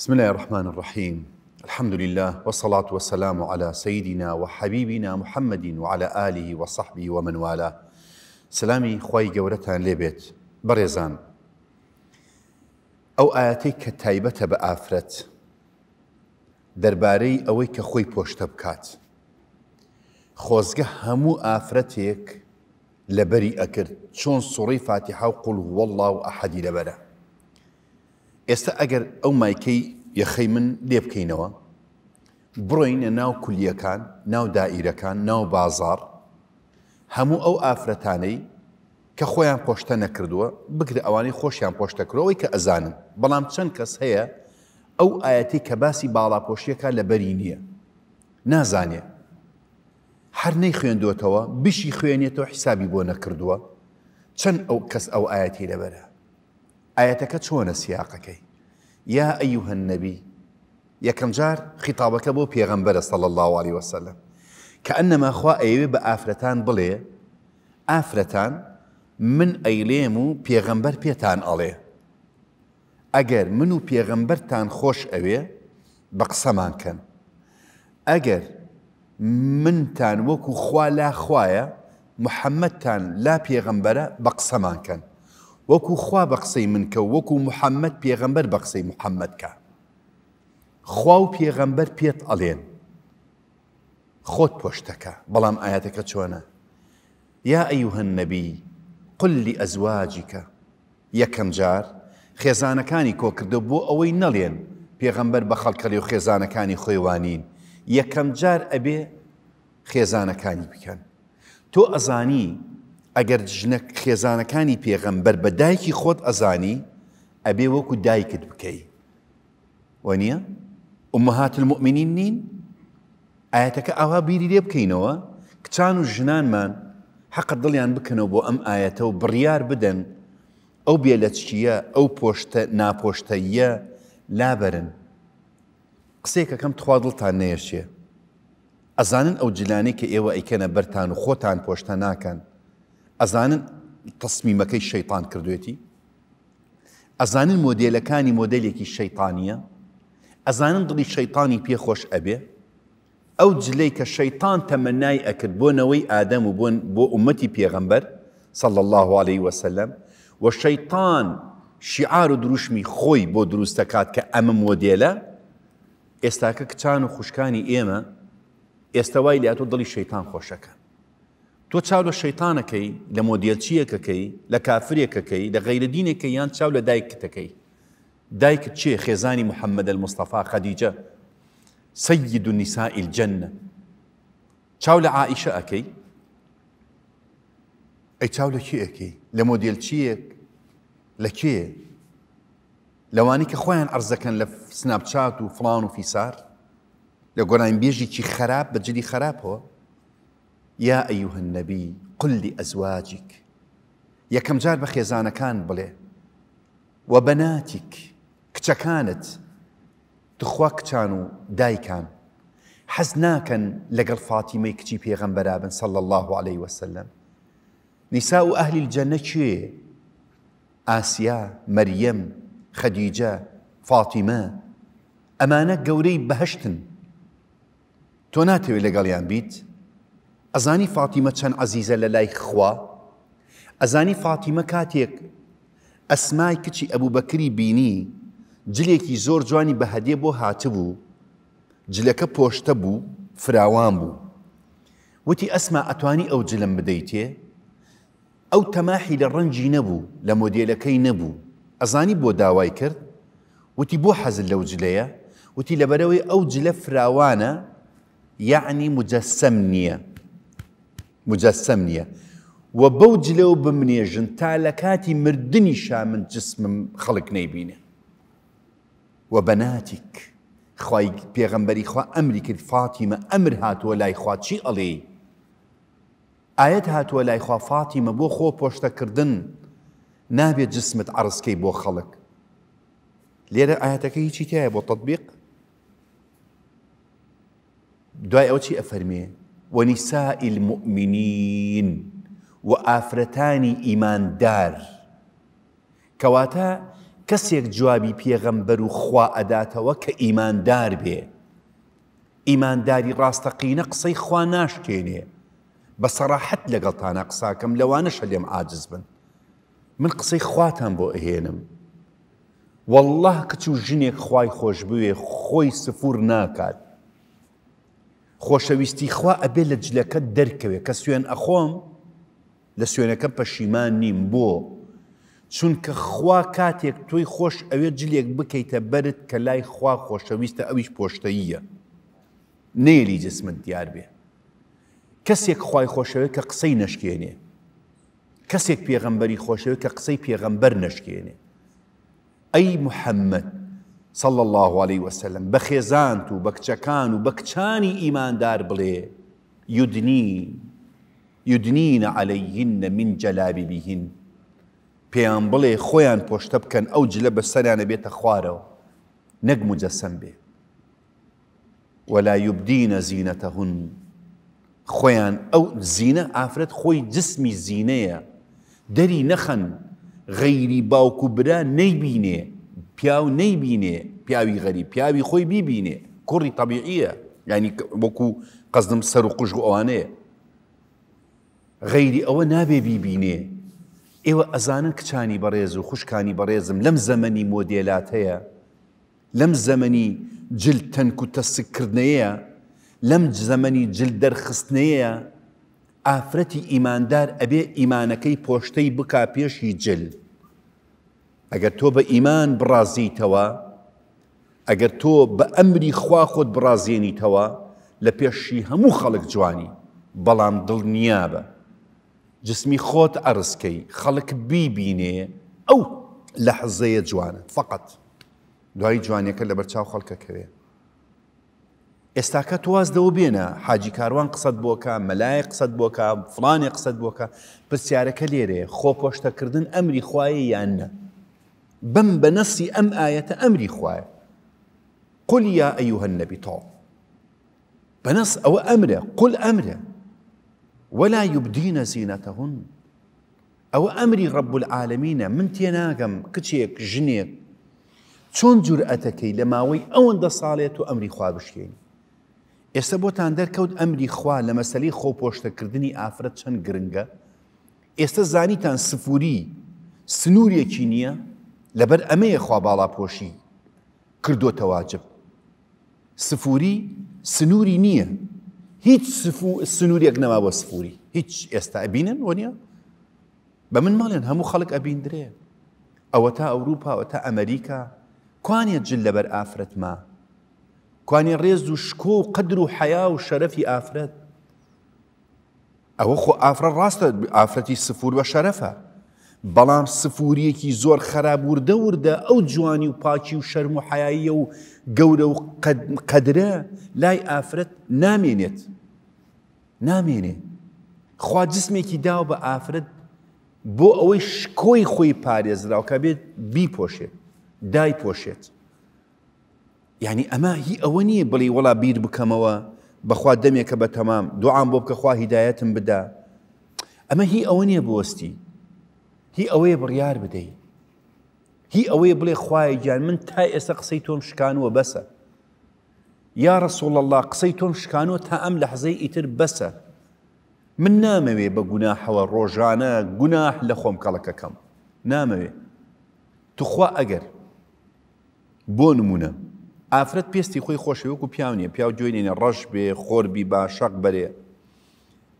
بسم الله الرحمن الرحيم الحمد لله والصلاة والسلام على سيدنا وحبيبنا محمد وعلى آله وصحبه ومن والاه سلامي خی گەورەتان لبيت بريزان أو آياتك كتايبة بآفرت درباري أويك خوي ئەوەی کە همو آفرتك لبري أكر هەموو ئافرەتێک لەبەری ئەکرد چۆن سوڕی فاتیحا و ئێستا ئەگەر ئەو مایکەی یەخەی من لێ بکەینەوە بڕۆینە ناو کولیەکان ناو دائیرەکان ناو بازار هەموو ئەو ئافرەتانەی کە خۆیان پۆشتە نەکردووە بگرە ئەوانەی خۆشیان پۆشتەکرەوەی کە ئەزانن بەڵام چەند کەس هەیە ئەو ئاەتی کە باسی باڵاپۆشیەکە لە بەری نییە نازانێ هەر نەی خوێندوێتەوە بشی خوێنێتەوە حیسابی بۆ نەکردووە چەند ئەو کەس ئەو ئاەتی لەبەرە ئاەتەکە سياقك يا أيها النبي يا كم جار خطابك بو پێغەمبەرە صلى الله عليه وسلم كأنما أخوة أيوة بآفرتان بلي آفرتان من أيليمو بيغنبر بيتان پێتان أجر منو بيغنبر تان خوش أوي بقسمان كان أجر من تان وكو خوا لا محمد تان لا پێغەمبەرە بقسمان كان وەکو خوا بە قسەی منکە وەکو محەممەد پێغەمبەر بە قسەی محەممەدکە خوا و پێغەمبەر پێت ئەڵێن خۆت پۆشتەکە بەڵام ئاەتەکە چۆنە یا ئەیوهن نەبی قلی ئەزواجیکە یەکەم جار خێزانەکانی کۆکردە بۆ ئەوەی نەڵێن پێغەمبەر بە خەڵکەلی و خێزانەکانی خۆیوانین یەکەم جار ئەبێ خێزانەکانی بکەن تۆ ئەزانی ئەگەر ژنەك خێزانەکانی پێغەمبەر بە دایکی خۆت ئەزانی ئەبێ وەکو دایکت بکەی وە نییە؟ ئومەهات المؤمنین نین؟ ئاەتەکە ئاوا بیری لێ بکەینەوە کچان و ژنانمان حەقت دڵیان بکەنەوە بۆ ئەم ئاەتە و بڕیار بدەن ئەو بێ لە چیە ئەو پۆشتە ناپۆشتەیە لابرن قسێکەکەم تخوا دڵتان نەیەشێ ئەزانن ئەو جلانەی کە ئێوە ئەیکەنە بەرتان و خۆتان پۆشتە ناکەن ئەزانن تەسمیمەکەی شەیطان کردوێتی ئەزانن مۆدلەکانی مۆدلێکی شەیطانیە ئەزانن دڵی شەیطانی پێخۆش ئەبێ ئەو جلەی کە شەیطان تەمەنای ئەکرد بۆنەوەی ئادەم و بۆن بۆ عومەتی پێغەمبەر صل الله عليه وسلم و شەیطان شیعار و دروشمی خۆی بۆ دروست دەکات کە ئەمە مۆدێلە ئێستاکە کچان و خوشکانی ئێمە ئێستا لاتۆ دڵی شەیطان خۆشەکە تۆ چاو لە شەیتانەکەی لە مۆدیلچیەکەکەی لە کافرێکەکەی لە غەیرە دینێکەکە یان چاو لە دایکتەکەی دایکت چێ خێزانی محەممەد المستەفا خەدیجە سید و نیسائیل جەنە چاو لە عائیشە ئەەکەی ئەی چاو لە کێەکەی لە مۆدیلچیەک لە کێ لەوانی کە خۆیان ئەرزەکەن لە سنابچات و فلان و فیسار لە گۆرانین بێژێکی خراپ بە جدی خراپەوە يا أيها النبي قل لأزواجك يا كم جار بە كان بلي وبناتك بەناتیك تخواك كانوا داي كان دایکان حەز لقل فاطمة فاتیمەی کچی پێغەمبەرابن صلى الله عليه وسلم نساء أهل الجنة شي آسيا مريم خديجة فاطمة أمانة قوري بهشتن توناتي تۆ قال لەگەڵیان بيت ئەزانی فاتیمە چەند عزیزە لە لای خوا ئەزانی فاتیمە کاتێک ئەسمای کچی ئەبوو بەکری بینی جلێکی زۆر جوانی بە هەدێ بۆ هاتبوو جلەکە پۆشتە بوو فراوان بوو وتی ئەسما ئەتوانی ئەو جلم بدەیتێ ئەو تەماحی لە ڕەنجی نەبوو لە مۆدیلەکەی نەبوو ئەزانی بۆ داوای کرد وتی بۆ حەزل لەو جلەیە وتی لەبەرەوەی ئەو جلە فراوانە یعنی مجەسەم نییە مجەسەم نییە وە بەو جلەو بمنێژن تا لە کاتی مردنی شامن جسمم خەڵک نەیبینێ وە بەناتیک خی پێغەمبەری خوا ئەمری کرد فاتیمە ئەمر هاتووە لای خواچی ئەڵێ ئاەت هاتووە لای خوا فاتیمە بۆ خۆ پۆشتەکردن نابێت جسمت عرسکەی بۆ خەڵک لێرە ئاەتەکە هیچی تایە بۆ تطببیق دوای ئەو چی ئەفەرمێ ونساء المؤمنين وآفرتاني إيمان دار كواتا كسيك جوابي بيغمبر خوا أداتوا كإيمان دار بيه إيمان داري راستقين قصي خوا ناشكيني بصراحت لقلتان أقصاكم لوانش اليوم عاجز بن من قصي خواتان بو إهينم والله كتو جنيك خواي خوش بوي خوي سفور ناكات خۆشەویستی خوا ئەبێ لە جلەکە دەرکەوێ کە سوێن ئەخۆم لە سوێنەکە پەشیمان نیم بۆ چونکە خوا کاتێک تۆی خۆش ئەوێ جلێک بکەیتە بەرت کە لای خوا خۆشەویستە ئەویش پۆشتەییە نێری جسمت دیار بێ کەسێک خی خۆشەوێت کە قسەی نشکێنێ کەسێک پێغەمبەری خۆشەوێت کە قسەی پێغەمبەر نشکێنێ ئەی محەممەد صلى الله عليه وسلم بخيزانت و بكچكان و بكچاني ايمان دار بلي يدنين يدنين عليهن من جلابيبهن پیان بلي خویان پشت بکن او جلب سریان بیت خوارو نگ مجسم بی ولا يبدين زينتهن خویان او زینه آفرت خوی جسمی زینه دری نخن غیری باوکو برا نیبینه پیاو نەیبینێ پیاوی غەری پیاوی خۆی بیبینێ کوڕی طبیعیە ینی وەکو قەزم سەر و قوژ ئەوانەیە غەیری ئەوە نابێ بیبینێ ئێوە ئەزانن کچانی بەڕێز و خوشکانی بەڕێزم لەم زەمەنی مۆدیلات هەیە لەم زەمەنی جل تەنک و تەسکردنەیە لەم زەمەنی جل دەرخستنەیە ئافرەتی ئیماندار ئەبێ ئیمانەکەی پۆشتەی بک پێشی جل ئەگەر تۆ بە ئیمان بڕازیتەوە ئەگەر تۆ بە ئەمری خوا خۆت بڕازێنیتەوە لە پێشی هەموو خەڵک جوانی بەڵام دڵ نیابە جسمی خۆت ئەرزکەی خەڵک بیبینێ ئەو لە حەزەیە جوانە فقط دوای جوانیەکە لە بەرچاو خەڵکەکەوێ ئێستاکە تواز دەوە بێنە حاجی کاروان قسەت بۆکە مەلای قسەت بۆکە فلانی قسەت بۆکە پرسیارەکە لێرێ خۆپۆشتەکردن ئەمری خوایە یان نە بم بنصي أم آية أمري ئەمری قل يا أيها النبي تۆ بنص أو أمره قل أمره ولا يبدين زينتهن أو أمري رب العالمين من تێناگەم کچێک ژنێک چۆن جورئەتەکەی لە ماوەی ئەوەندە ساڵێت و ئەمری خوا بشکین ئێستا بۆتان لما ئەمری خو لە مەسەلی خۆپۆشتەکردنی ئافرەت چەند گرنگە ئێستا زانیتان سفوري سنوري كينيا لەبەر ئەمەیە خوا باڵاپۆشی کردوتەواجب سفوری سنووری نییە هیچ سنوورێک نەما بۆ سفوری هیچ ئێستا ئەبینن وەنیە بە من ماڵێن هەموو خەڵک ئەبیندرێ ئەوە تا ئەوروپاەوە تا ئەمریکا کوانە جل لەبەر ئافرەت ما کوانێ ڕێز و شکۆ و قدر و حیا و شەرەفی ئافرەت ئەوە خۆ ئافرەت ڕاستە ئافرەتی سفور بە شەرەفە بەڵام سفوریەکی زۆر خەرابوردە وردە ئەو جوانی و پاکی و شەرم و حیاییە و گەورە و قەدرە لای ئافرەت نامێنێت نامێنێ خوا جسمێکی داو بە ئافرەت بۆ ئەوەی شکۆی خۆی پارێزراوکە بێت بیپۆشێت دای پۆشێت یعنی ئەمە هی ئەوە نییە بڵێ وڵا بیر بکەمەوە بەخوا دەمێکە بە تەمام دوعام بۆ بکە خوا هیدایەتم بدا ئەمە هی ئەوە نییە بوەستی هی ئەوەیە بڕیار بدەیت هی ئەوەیە بڵێ خوای گیان من تا ئێستا قسەی تۆم شکانوە بەسە یا ڕسوڵ الله قسەی تۆم شکانوە تا ئەم لە حزەی ئیتر بەسە من نامەوێ بە گوناحەوە ڕۆژانە گوناح لە خۆم کەڵەکەکەم نامەوێ توخوا ئەگەر بۆ نمونە ئافرەت پێستی خۆی خۆشەوەکو پیاونیە پیا جوێنێنە ڕەش بێ خۆربی با شەق بەرێ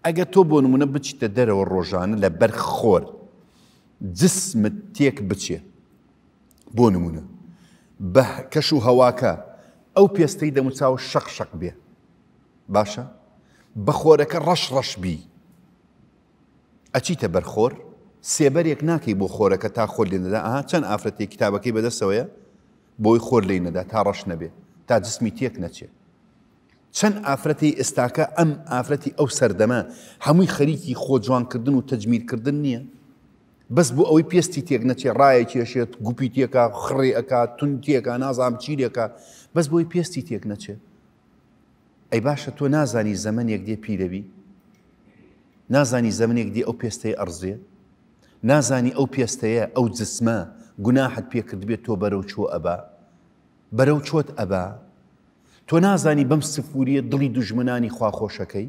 ئەگە تۆ بۆ نمونە بچیتە دەرەوە ڕۆژانە لە بەر خۆر جسمت تێک بچێ بۆ نمونە بە کەش و هەواکە ئەو پێستەی دەموچاو شەق شەق بێ باشە بە خۆرەکە ڕەش ڕەش بی ئەچیتە بەرخۆر سێبەرێک ناکەی بۆ خۆرەکە تا خۆر لێ نەدا ئاها چەند ئافرەتی کتابەکەی بەدەستەوەە بۆی خۆر لی نەدا تا ڕەش نەبێ تا جسمی تێک نەچێت چەند ئافرەتی ئێستاکە ئەم ئافرەتی ئەو سەردەمە هەمووی خەریکی خۆ جوانکردن و تەجمیرکردن نییە بەس بوو ئەوەی پێستی تێک نەچێ ڕایە کێشێت گوپی تێکە خڕێ ئەکا تون تێکە نازام چیرێکە بەس بۆی پێستی تێک نەچێ ئەی باشە تۆ نازانی زەمنێک دێ پیرەبی نازانی زەمنێک دی ئەو پێستەیە ئەرزێ نازانی ئەو پێستەیە ئەو جسمە گوناحت پێکرد بێت تۆ بەرەو چۆ ئەبا بەرەو چۆت ئەبا تۆ نازانی بەم سفوریە دڵی دوژمنانی خواخۆشەکەی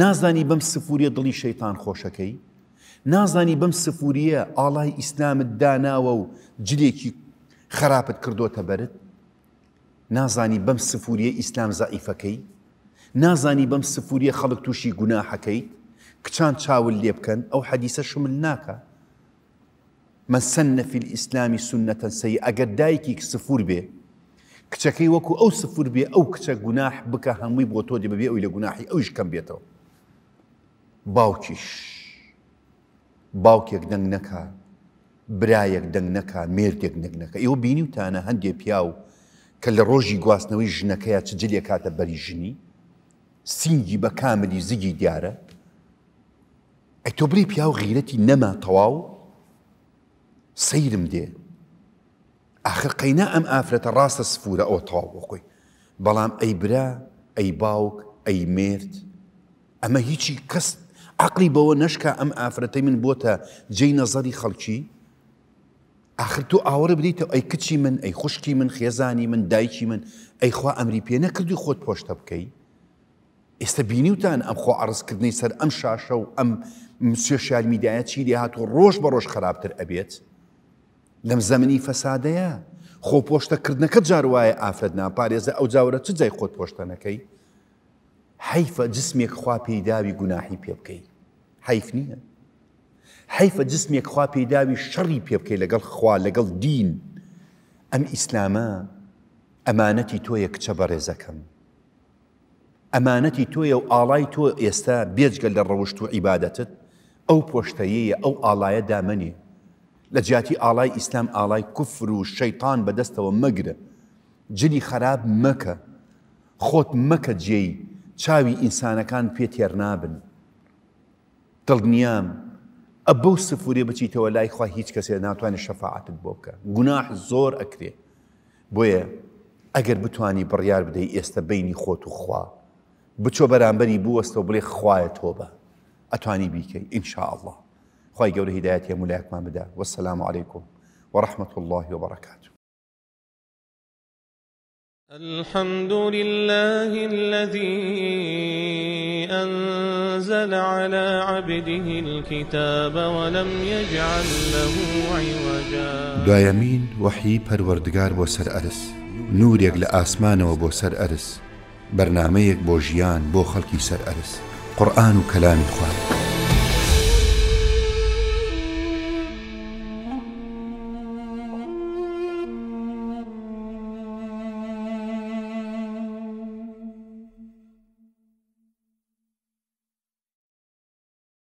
نازانی بەم سفوریە دڵی شەیتان خۆشەکەی نازانی بەم سفوریە ئاڵای ئیسلامت داناوە و جلێکی خراپت کردوتە بەرت نازانی بەم سفوریە ئیسلام زائیفەکەی نازانی بەم سفوریە خەڵک تووشی گوناحەکەیت کچان چاول لێ بکەن ئەو حەدیسە شمل ناکە من سنە فی ئیسلامی سنەتەن سەی ئەگەر دایکی سفور بێ کچەکەی وەکو ئەو سفور بێ ئەو کچە گوناح بکە هەمووی بۆ تۆ دێ ببێ ئەوی لە گوناحی ئەوش کەم بێتەوە باوکیش باوکێک دەنگ نەکا برایەک دەنگ نەکا مێردێک نەک نەکە ئێوە بینی وتانە هەندێک پیا و کە لە ڕۆژی گواستنەوەی ژنەکەیە چ جلێک کاتە بەری ژنی سینگی بە کاملی زیگی دیارە ئە تۆبری پیا و غیرەتی نەما تەواو سەیرم دێ ئاخر قەینا ئەم ئافرەتە ڕاستە سفورە ئەو تەواو بۆخۆی بەڵام ئەی برا ئەی باوک ئەی مێرد ئەمە هیچی کەست عقلی بەوە نشکە ئەم ئافرەتەی من بۆتە جێی نەزەری خەڵکی آخر تۆ ئاوەرە بریتە ئەی کچی من ئەی خوشکی من خێزانی من دایکی من ئەیخوا ئەمری پێ نەکردی خۆت پۆشتە بکەی ئێستا بینیوتان ئەم خۆ ئەڕزکردنی سەر ئەم شاشە و ئەم سوێشال میدایە چی لێ هاتوۆ ڕۆژ بە ڕۆژ خراپتر ئەبێت لەم زەمنی فەسادەیە خۆ پۆشتەکردنەکە جاروایە ئافرەت ناپارێزە ئەو جاورە چ جای خۆت پۆشتەنەکەی حیفە جسمێک خوا پێی داوی گوناحی پێ بکەی حیف نییە حیفە جسمێک خوا پێداوی شەڕی پێ بکەی لەگەڵ خوا لەگەڵ دین ئەم ئیسلامە ئەمانەتی تۆیە کچە بەڕێزەکەم ئەمانەتی تۆیە و ئاڵای تۆ ئێستا بێجگەل لە ڕەوشت و عیباەتت ئەو پۆشتەیەیە ئەو ئاڵایە دامەنێ لە جیاتی ئاڵای ئیسلام ئاڵای کوفر و شەیتان بەدەستەوە مەگرە جلی خراب مەکە خۆت مەکە جێی چاوی ئینسانەکان پێ تێر نابن دڵنیام ئە بەو سفورێ بچیتەوە لای خوا هیچ کەسێ ناتوانێت شەفاعتت بۆ بکە گوناح زۆر ئەکرێ بۆیە ئەگەر بتانی بڕیار بدەی ئێستا بینی خۆت و خوا بچۆ بەرامبەری و بڵێ خوایە تۆ بە ئەتوانی بیکەی ئینشاء الله خی گەورە هیدایەت هەمو لایەکمان بدا وەسلام عیکم وەڕحمت الله وبركاته الحمد لله الذي أنزل على عبده الكتاب ولم يجعل له عوجا وحي دوایمین بو سر ارس نور يقل آسمان و بو سر ارس برنامه بەرنمەیەک بو جيان بو خلقي سر ارس قرآن و كلام خوارد